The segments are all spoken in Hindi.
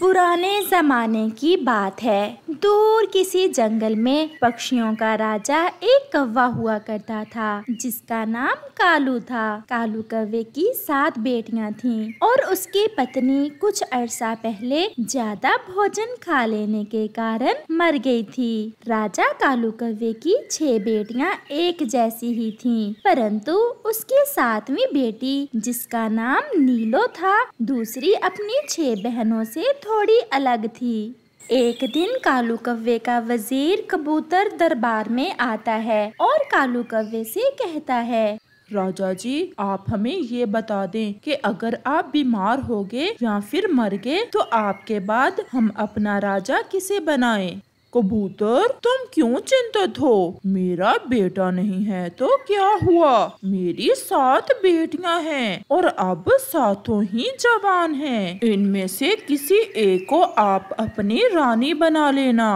पुराने जमाने की बात है दूर किसी जंगल में पक्षियों का राजा एक कौवा हुआ करता था जिसका नाम कालू था कालू कौवे की सात बेटियां थीं और उसकी पत्नी कुछ अरसा पहले ज्यादा भोजन खा लेने के कारण मर गई थी राजा कालू कौवे की छह बेटियां एक जैसी ही थीं परंतु उसकी सातवीं बेटी जिसका नाम नीलो था दूसरी अपनी छह बहनों से थोड़ी अलग थी एक दिन कालू कव्वे का वजीर कबूतर दरबार में आता है और कालू कव्वे से कहता है राजा जी आप हमें ये बता दें कि अगर आप बीमार हो गए या फिर मर गए तो आपके बाद हम अपना राजा किसे बनाएं? कबूतर तुम क्यों चिंतित हो मेरा बेटा नहीं है तो क्या हुआ मेरी सात बेटियां हैं और अब सातों ही जवान हैं। इनमें से किसी एक को आप अपनी रानी बना लेना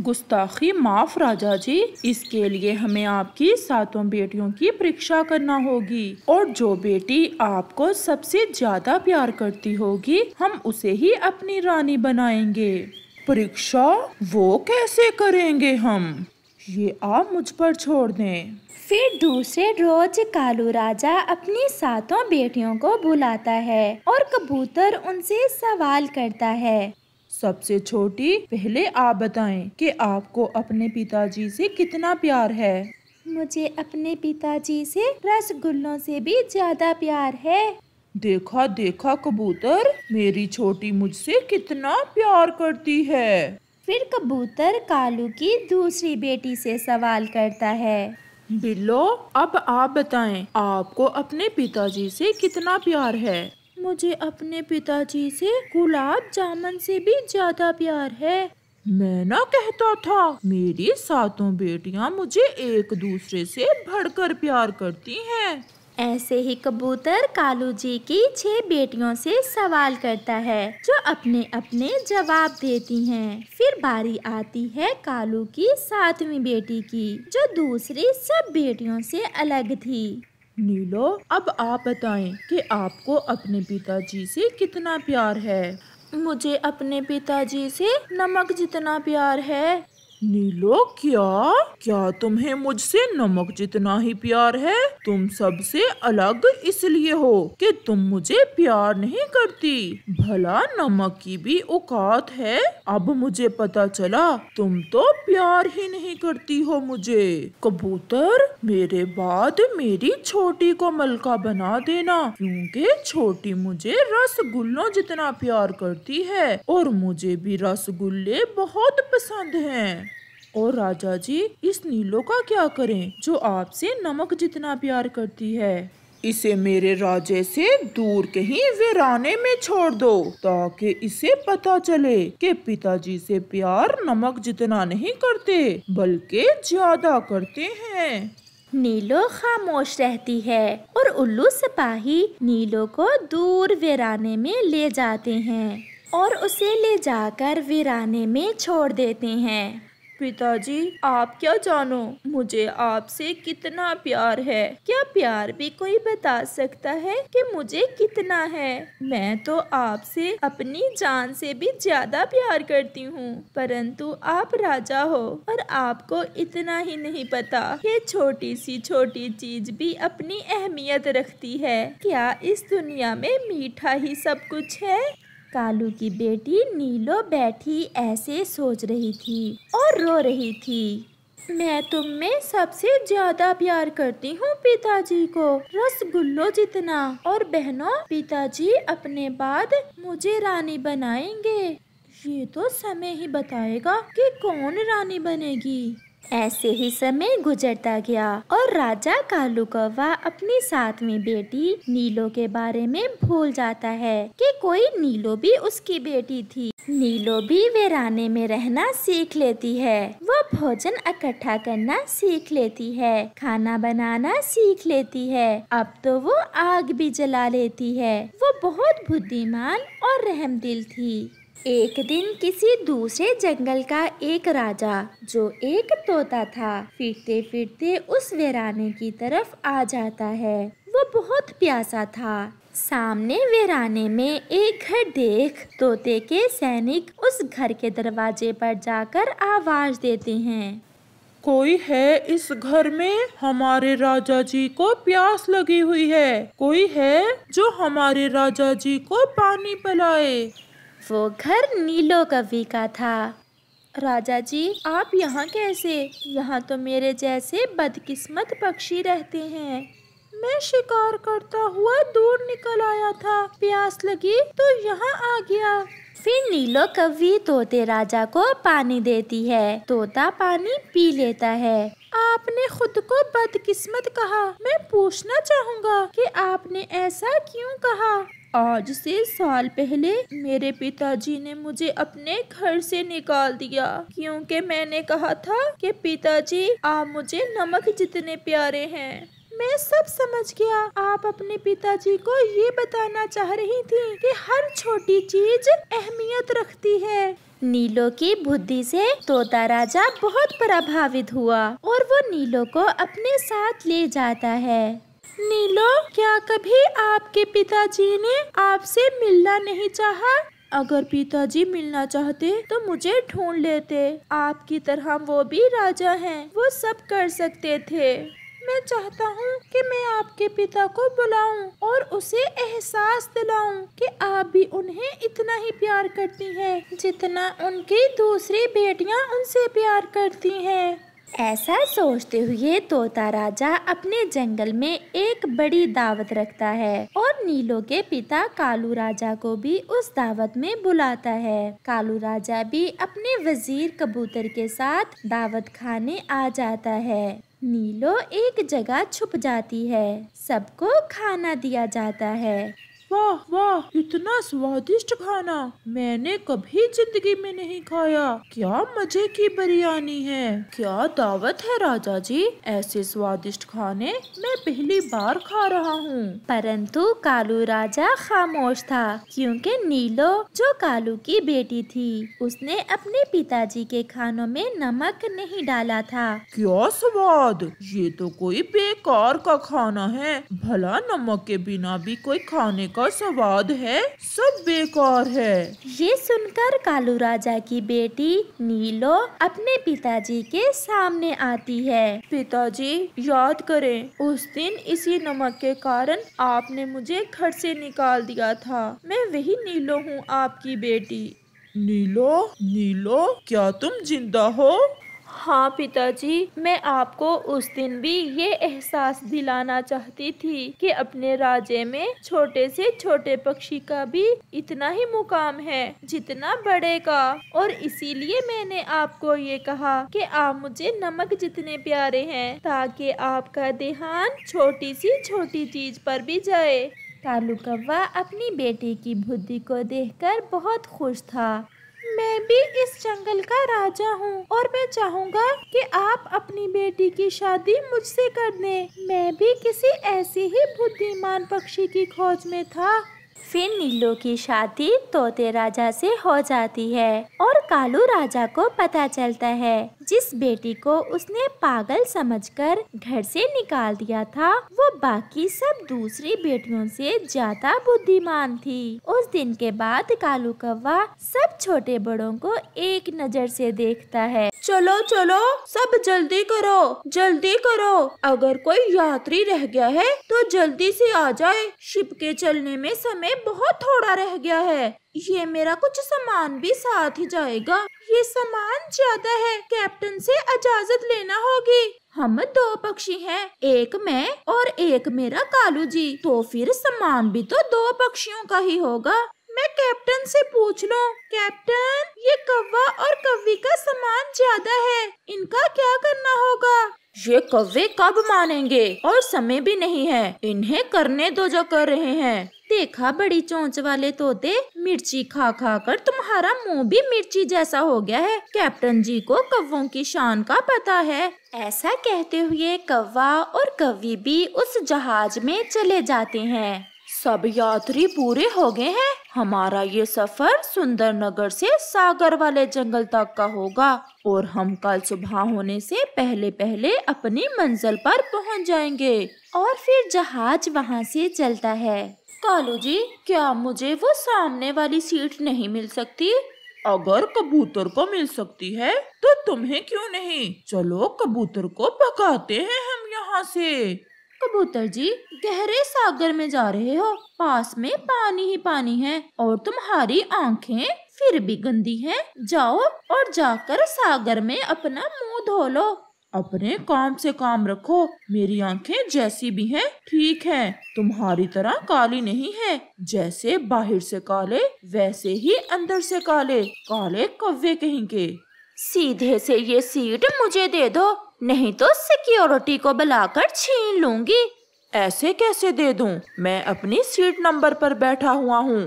गुस्ताखी माफ राजा जी इसके लिए हमें आपकी सातों बेटियों की परीक्षा करना होगी और जो बेटी आपको सबसे ज्यादा प्यार करती होगी हम उसे ही अपनी रानी बनाएंगे परीक्षा वो कैसे करेंगे हम ये आप मुझ पर छोड़ दें फिर दूसरे रोज कालू राजा अपनी सातों बेटियों को बुलाता है और कबूतर उनसे सवाल करता है सबसे छोटी पहले आप बताएं कि आपको अपने पिताजी से कितना प्यार है मुझे अपने पिताजी से रसगुल्लों से भी ज्यादा प्यार है देखा देखा कबूतर मेरी छोटी मुझसे कितना प्यार करती है फिर कबूतर कालू की दूसरी बेटी से सवाल करता है बिल्लो अब आप बताएं आपको अपने पिताजी से कितना प्यार है मुझे अपने पिताजी से गुलाब जामुन से भी ज्यादा प्यार है मैं ना कहता था मेरी सातों बेटियां मुझे एक दूसरे से भड़कर प्यार करती हैं ऐसे ही कबूतर कालू जी की छह बेटियों से सवाल करता है जो अपने अपने जवाब देती हैं। फिर बारी आती है कालू की सातवीं बेटी की जो दूसरी सब बेटियों से अलग थी नीलो अब आप बताएं कि आपको अपने पिताजी से कितना प्यार है मुझे अपने पिताजी से नमक जितना प्यार है नीलो क्या क्या तुम्हें मुझसे नमक जितना ही प्यार है तुम सबसे अलग इसलिए हो कि तुम मुझे प्यार नहीं करती भला नमक की भी औकात है अब मुझे पता चला तुम तो प्यार ही नहीं करती हो मुझे कबूतर मेरे बाद मेरी छोटी को मलका बना देना क्योंकि छोटी मुझे रसगुल्लों जितना प्यार करती है और मुझे भी रसगुल्ले बहुत पसंद हैं और राजा जी इस नीलो का क्या करें जो आपसे नमक जितना प्यार करती है इसे मेरे राजे से दूर कहीं वीराने में छोड़ दो ताकि इसे पता चले कि पिताजी से प्यार नमक जितना नहीं करते बल्कि ज्यादा करते हैं नीलो खामोश रहती है और उल्लू सिपाही नीलो को दूर वीराने में ले जाते हैं और उसे ले जाकर वीराने में छोड़ देते हैं पिताजी आप क्या जानो मुझे आपसे कितना प्यार है क्या प्यार भी कोई बता सकता है कि मुझे कितना है मैं तो आपसे अपनी जान से भी ज्यादा प्यार करती हूँ परंतु आप राजा हो और आपको इतना ही नहीं पता ये छोटी सी छोटी चीज भी अपनी अहमियत रखती है क्या इस दुनिया में मीठा ही सब कुछ है कालू की बेटी नीलो बैठी ऐसे सोच रही थी और रो रही थी मैं तुम में सबसे ज्यादा प्यार करती हूँ पिताजी को रसगुल्लो जितना और बहनों पिताजी अपने बाद मुझे रानी बनाएंगे ये तो समय ही बताएगा कि कौन रानी बनेगी ऐसे ही समय गुजरता गया और राजा कालू कौवा अपनी सातवीं बेटी नीलो के बारे में भूल जाता है कि कोई नीलो भी उसकी बेटी थी नीलो भी वेराने में रहना सीख लेती है वह भोजन इकट्ठा करना सीख लेती है खाना बनाना सीख लेती है अब तो वो आग भी जला लेती है वो बहुत बुद्धिमान और रहमदिल थी एक दिन किसी दूसरे जंगल का एक राजा जो एक तोता था फिरते फिरते उस वीराने की तरफ आ जाता है वो बहुत प्यासा था सामने वीराने में एक घर देख तोते के सैनिक उस घर के दरवाजे पर जाकर आवाज देते हैं कोई है इस घर में हमारे राजा जी को प्यास लगी हुई है कोई है जो हमारे राजा जी को पानी पिलाए वो घर नीलो कवि का था राजा जी आप यहाँ कैसे यहाँ तो मेरे जैसे बदकिस्मत पक्षी रहते हैं मैं शिकार करता हुआ दूर निकल आया था प्यास लगी तो यहाँ आ गया फिर नीलो कवि तोते राजा को पानी देती है तोता पानी पी लेता है आपने खुद को बदकिस्मत कहा मैं पूछना चाहूँगा कि आपने ऐसा क्यों कहा आज से साल पहले मेरे पिताजी ने मुझे अपने घर से निकाल दिया क्योंकि मैंने कहा था कि पिताजी आप मुझे नमक जितने प्यारे हैं मैं सब समझ गया आप अपने पिताजी को ये बताना चाह रही थी कि हर छोटी चीज अहमियत रखती है नीलो की बुद्धि से तोता राजा बहुत प्रभावित हुआ और वो नीलो को अपने साथ ले जाता है नीलो क्या कभी आपके पिताजी ने आपसे मिलना नहीं चाहा अगर पिताजी मिलना चाहते तो मुझे ढूंढ लेते आपकी तरह वो भी राजा हैं वो सब कर सकते थे मैं चाहता हूँ कि मैं आपके पिता को बुलाऊं और उसे एहसास दिलाऊं कि आप भी उन्हें इतना ही प्यार करती हैं जितना उनकी दूसरी बेटियाँ उनसे प्यार करती हैं ऐसा सोचते हुए तोता राजा अपने जंगल में एक बड़ी दावत रखता है और नीलो के पिता कालू राजा को भी उस दावत में बुलाता है कालू राजा भी अपने वजीर कबूतर के साथ दावत खाने आ जाता है नीलो एक जगह छुप जाती है सबको खाना दिया जाता है वाह वाह इतना स्वादिष्ट खाना मैंने कभी जिंदगी में नहीं खाया क्या मजे की बिरयानी है क्या दावत है राजा जी ऐसे स्वादिष्ट खाने मैं पहली बार खा रहा हूँ परंतु कालू राजा खामोश था क्योंकि नीलो जो कालू की बेटी थी उसने अपने पिताजी के खानों में नमक नहीं डाला था क्या स्वाद ये तो कोई बेकार का खाना है भला नमक के बिना भी कोई खाने का का स्वाद है सब बेकार है ये सुनकर कालू राजा की बेटी नीलो अपने पिताजी के सामने आती है पिताजी याद करें उस दिन इसी नमक के कारण आपने मुझे घर से निकाल दिया था मैं वही नीलो हूँ आपकी बेटी नीलो नीलो क्या तुम जिंदा हो हाँ पिताजी मैं आपको उस दिन भी ये एहसास दिलाना चाहती थी कि अपने राज्य में छोटे से छोटे पक्षी का भी इतना ही मुकाम है जितना बड़े का और इसीलिए मैंने आपको ये कहा कि आप मुझे नमक जितने प्यारे हैं ताकि आपका ध्यान छोटी सी छोटी चीज पर भी जाए कालू कौवा अपनी बेटी की बुद्धि को देखकर बहुत खुश था मैं भी इस जंगल का राजा हूँ और मैं चाहूँगा कि आप अपनी बेटी की शादी मुझसे कर दें मैं भी किसी ऐसी ही बुद्धिमान पक्षी की खोज में था फिर नीलू की शादी तोते राजा से हो जाती है और कालू राजा को पता चलता है जिस बेटी को उसने पागल समझकर घर से निकाल दिया था वो बाकी सब दूसरी बेटियों से ज्यादा बुद्धिमान थी उस दिन के बाद कालू कौवा सब छोटे बड़ों को एक नजर से देखता है चलो चलो सब जल्दी करो जल्दी करो अगर कोई यात्री रह गया है तो जल्दी से आ जाए शिप के चलने में समय में बहुत थोड़ा रह गया है ये मेरा कुछ सामान भी साथ ही जाएगा ये सामान ज्यादा है कैप्टन से इजाजत लेना होगी हम दो पक्षी हैं एक मैं और एक मेरा कालू जी तो फिर सामान भी तो दो पक्षियों का ही होगा मैं कैप्टन से पूछ लूं कैप्टन ये कव्वा और कव्वी का सामान ज्यादा है इनका क्या करना होगा ये कवे कब मानेंगे और समय भी नहीं है इन्हें करने दो जो कर रहे हैं देखा बड़ी चोंच वाले तोते मिर्ची खा खा कर तुम्हारा मुंह भी मिर्ची जैसा हो गया है कैप्टन जी को कव्वों की शान का पता है ऐसा कहते हुए कव्वा और कवि भी उस जहाज में चले जाते हैं सब यात्री पूरे हो गए हैं हमारा ये सफर सुंदर नगर से सागर वाले जंगल तक का होगा और हम कल सुबह होने से पहले पहले अपनी मंजिल पर पहुंच जाएंगे और फिर जहाज वहाँ से चलता है कालू जी क्या मुझे वो सामने वाली सीट नहीं मिल सकती अगर कबूतर को मिल सकती है तो तुम्हें क्यों नहीं चलो कबूतर को पकाते हैं हम यहाँ से कबूतर जी गहरे सागर में जा रहे हो पास में पानी ही पानी है और तुम्हारी आंखें फिर भी गंदी हैं। जाओ और जाकर सागर में अपना मुंह धो लो अपने काम से काम रखो मेरी आंखें जैसी भी हैं ठीक हैं तुम्हारी तरह काली नहीं है जैसे बाहर से काले वैसे ही अंदर से काले काले कव्वे कहेंगे सीधे से ये सीट मुझे दे दो नहीं तो सिक्योरिटी को बुलाकर छीन लूंगी ऐसे कैसे दे दूं? मैं अपनी सीट नंबर पर बैठा हुआ हूँ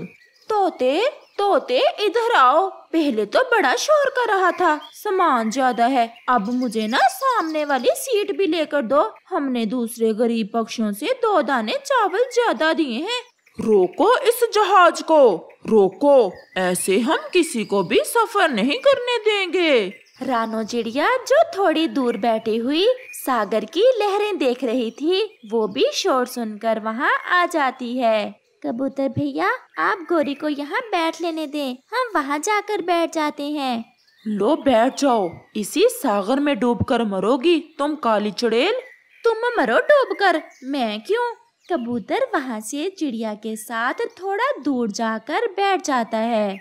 तोते तोते इधर आओ पहले तो बड़ा शोर कर रहा था सामान ज्यादा है अब मुझे ना सामने वाली सीट भी लेकर दो हमने दूसरे गरीब पक्षियों से दो दाने चावल ज्यादा दिए हैं रोको इस जहाज को रोको ऐसे हम किसी को भी सफर नहीं करने देंगे रानो चिड़िया जो थोड़ी दूर बैठी हुई सागर की लहरें देख रही थी वो भी शोर सुनकर वहाँ आ जाती है कबूतर भैया आप गोरी को यहाँ बैठ लेने दें हम वहाँ जाकर बैठ जाते हैं लो बैठ जाओ इसी सागर में डूबकर मरोगी तुम काली चुड़ैल तुम मरो डूबकर मैं क्यों कबूतर वहाँ से चिड़िया के साथ थोड़ा दूर जाकर बैठ जाता है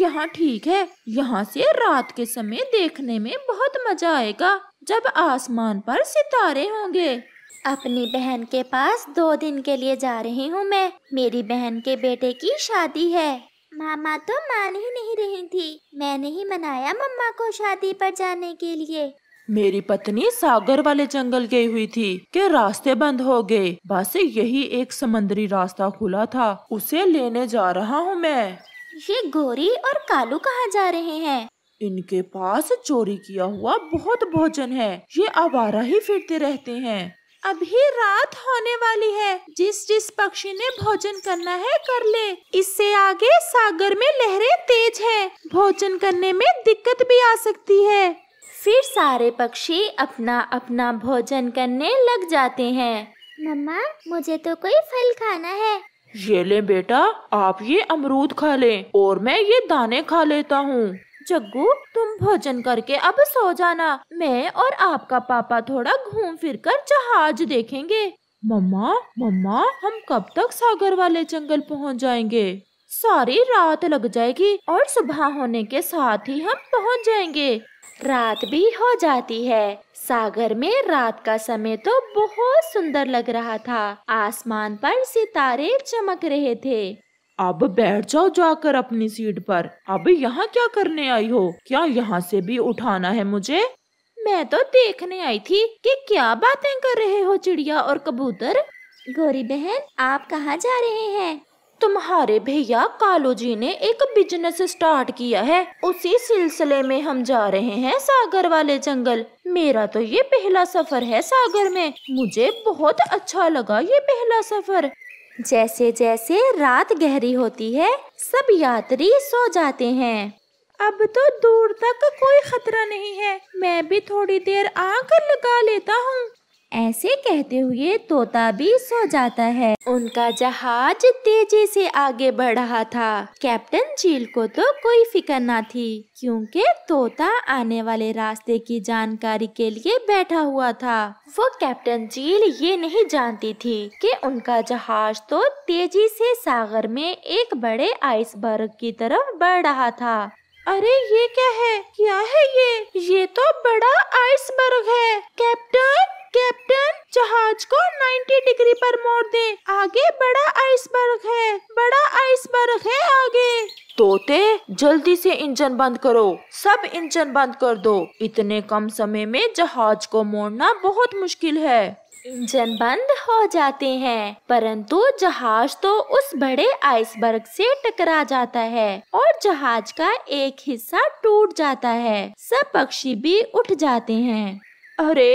यहाँ ठीक है यहाँ से रात के समय देखने में बहुत मजा आएगा जब आसमान पर सितारे होंगे अपनी बहन के पास दो दिन के लिए जा रही हूँ मैं मेरी बहन के बेटे की शादी है मामा तो मान ही नहीं रही थी मैंने ही मनाया मम्मा को शादी पर जाने के लिए मेरी पत्नी सागर वाले जंगल गई हुई थी के रास्ते बंद हो गए बस यही एक समंदरी रास्ता खुला था उसे लेने जा रहा हूँ मैं ये गोरी और कालू कहाँ जा रहे हैं इनके पास चोरी किया हुआ बहुत भोजन है ये आवारा ही फिरते रहते हैं अभी रात होने वाली है जिस जिस पक्षी ने भोजन करना है कर ले इससे आगे सागर में लहरें तेज हैं। भोजन करने में दिक्कत भी आ सकती है फिर सारे पक्षी अपना अपना भोजन करने लग जाते हैं मम्मा मुझे तो कोई फल खाना है ये ले बेटा आप ये अमरूद खा ले और मैं ये दाने खा लेता हूँ जग्गू तुम भोजन करके अब सो जाना मैं और आपका पापा थोड़ा घूम फिर कर जहाज देखेंगे मम्मा मम्मा हम कब तक सागर वाले जंगल पहुँच जाएंगे सारी रात लग जाएगी और सुबह होने के साथ ही हम पहुँच जाएंगे रात भी हो जाती है सागर में रात का समय तो बहुत सुंदर लग रहा था आसमान पर सितारे चमक रहे थे अब बैठ जाओ जाकर अपनी सीट पर अब यहाँ क्या करने आई हो क्या यहाँ से भी उठाना है मुझे मैं तो देखने आई थी कि क्या बातें कर रहे हो चिड़िया और कबूतर गोरी बहन आप कहाँ जा रहे हैं तुम्हारे भैया कालू जी ने एक बिजनेस स्टार्ट किया है उसी सिलसिले में हम जा रहे हैं सागर वाले जंगल मेरा तो ये पहला सफर है सागर में मुझे बहुत अच्छा लगा ये पहला सफर जैसे जैसे रात गहरी होती है सब यात्री सो जाते हैं अब तो दूर तक कोई खतरा नहीं है मैं भी थोड़ी देर आंख लगा लेता हूँ ऐसे कहते हुए तोता भी सो जाता है उनका जहाज तेजी से आगे बढ़ रहा था कैप्टन चील को तो कोई फिक्र ना थी क्योंकि तोता आने वाले रास्ते की जानकारी के लिए बैठा हुआ था वो कैप्टन चील ये नहीं जानती थी कि उनका जहाज तो तेजी से सागर में एक बड़े आइसबर्ग की तरफ बढ़ रहा था अरे ये क्या है क्या है ये ये तो बड़ा आइसबर्ग है कैप्टन कैप्टन जहाज को 90 डिग्री पर मोड़ दे आगे बड़ा आइसबर्ग है बड़ा आइसबर्ग है आगे तोते जल्दी से इंजन बंद करो सब इंजन बंद कर दो इतने कम समय में जहाज को मोड़ना बहुत मुश्किल है इंजन बंद हो जाते हैं परंतु जहाज तो उस बड़े आइसबर्ग से टकरा जाता है और जहाज का एक हिस्सा टूट जाता है सब पक्षी भी उठ जाते हैं अरे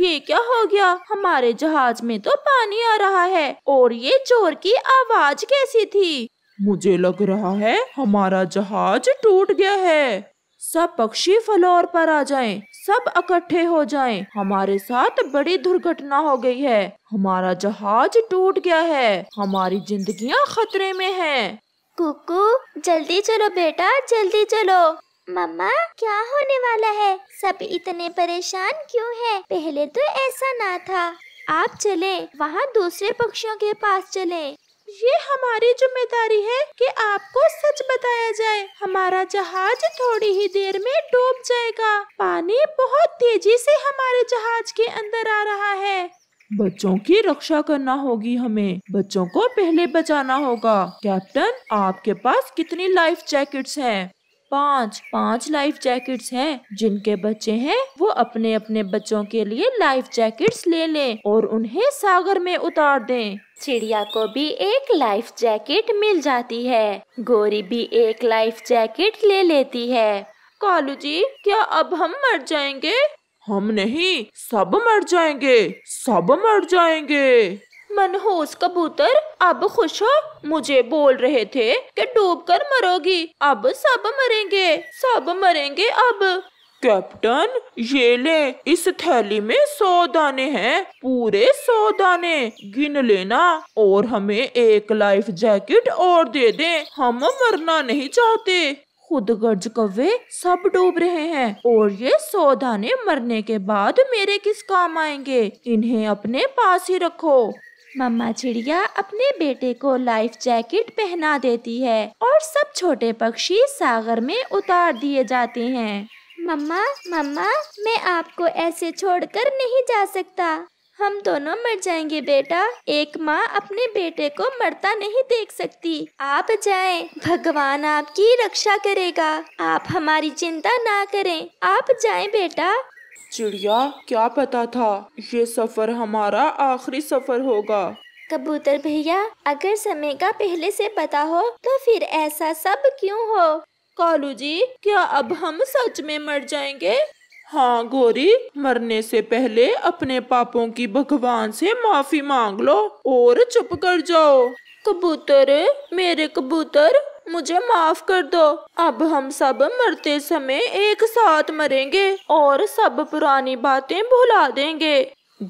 ये क्या हो गया हमारे जहाज में तो पानी आ रहा है और ये चोर की आवाज कैसी थी मुझे लग रहा है हमारा जहाज टूट गया है सब पक्षी फ्लोर पर आ जाएं, सब इकट्ठे हो जाएं। हमारे साथ बड़ी दुर्घटना हो गई है हमारा जहाज टूट गया है हमारी जिंदगियां खतरे में हैं। कुकू जल्दी चलो बेटा जल्दी चलो मम्मा क्या होने वाला है सब इतने परेशान क्यों हैं? पहले तो ऐसा ना था आप चले वहाँ दूसरे पक्षियों के पास चले ये हमारी जिम्मेदारी है कि आपको सच बताया जाए हमारा जहाज थोड़ी ही देर में डूब जाएगा पानी बहुत तेजी से हमारे जहाज के अंदर आ रहा है बच्चों की रक्षा करना होगी हमें बच्चों को पहले बचाना होगा कैप्टन आपके पास कितनी लाइफ जैकेट्स हैं? पाँच पाँच लाइफ जैकेट्स हैं जिनके बच्चे हैं वो अपने अपने बच्चों के लिए लाइफ जैकेट्स ले लें और उन्हें सागर में उतार दें चिड़िया को भी एक लाइफ जैकेट मिल जाती है गोरी भी एक लाइफ जैकेट ले लेती है कालू जी क्या अब हम मर जाएंगे हम नहीं सब मर जाएंगे सब मर जाएंगे मनहूस कबूतर अब खुश हो मुझे बोल रहे थे कि डूबकर मरोगी अब सब मरेंगे सब मरेंगे अब कैप्टन ये ले इस थैली में सौ दाने हैं पूरे सौ दाने गिन लेना और हमें एक लाइफ जैकेट और दे दे हम मरना नहीं चाहते खुद गर्ज कवे सब डूब रहे हैं और ये सौ दाने मरने के बाद मेरे किस काम आएंगे इन्हें अपने पास ही रखो मम्मा चिड़िया अपने बेटे को लाइफ जैकेट पहना देती है और सब छोटे पक्षी सागर में उतार दिए जाते हैं मम्मा मम्मा मैं आपको ऐसे छोड़कर नहीं जा सकता हम दोनों मर जाएंगे बेटा एक माँ अपने बेटे को मरता नहीं देख सकती आप जाएं भगवान आपकी रक्षा करेगा आप हमारी चिंता ना करें आप जाएं बेटा चिड़िया क्या पता था ये सफर हमारा आखिरी सफर होगा कबूतर भैया अगर समय का पहले से पता हो तो फिर ऐसा सब क्यों हो कालू जी क्या अब हम सच में मर जाएंगे हाँ गोरी मरने से पहले अपने पापों की भगवान से माफी मांग लो और चुप कर जाओ कबूतर मेरे कबूतर मुझे माफ कर दो अब हम सब मरते समय एक साथ मरेंगे और सब पुरानी बातें भुला देंगे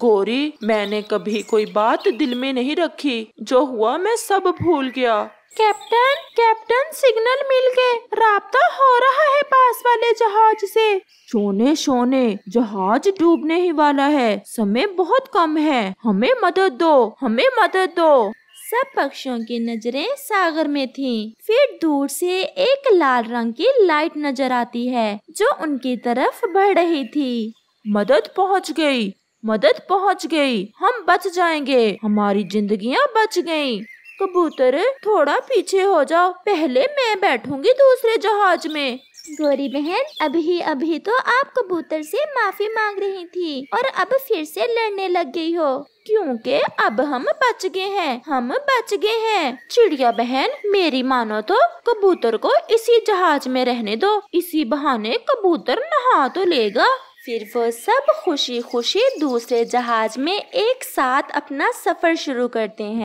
गोरी मैंने कभी कोई बात दिल में नहीं रखी जो हुआ मैं सब भूल गया कैप्टन कैप्टन सिग्नल मिल गए रास्ता हो रहा है पास वाले जहाज से सोने सोने जहाज डूबने ही वाला है समय बहुत कम है हमें मदद दो हमें मदद दो सब पक्षियों की नजरें सागर में थीं। फिर दूर से एक लाल रंग की लाइट नजर आती है जो उनकी तरफ बढ़ रही थी मदद पहुंच गई मदद पहुंच गई हम बच जाएंगे हमारी जिंदगियां बच गईं। कबूतर थोड़ा पीछे हो जाओ पहले मैं बैठूंगी दूसरे जहाज में गोरी बहन अभी अभी तो आप कबूतर से माफी मांग रही थी और अब फिर से लड़ने लग गई हो क्योंकि अब हम बच गए हैं हम बच गए हैं चिड़िया बहन मेरी मानो तो कबूतर को इसी जहाज में रहने दो इसी बहाने कबूतर नहा तो लेगा फिर वो सब खुशी खुशी दूसरे जहाज में एक साथ अपना सफर शुरू करते हैं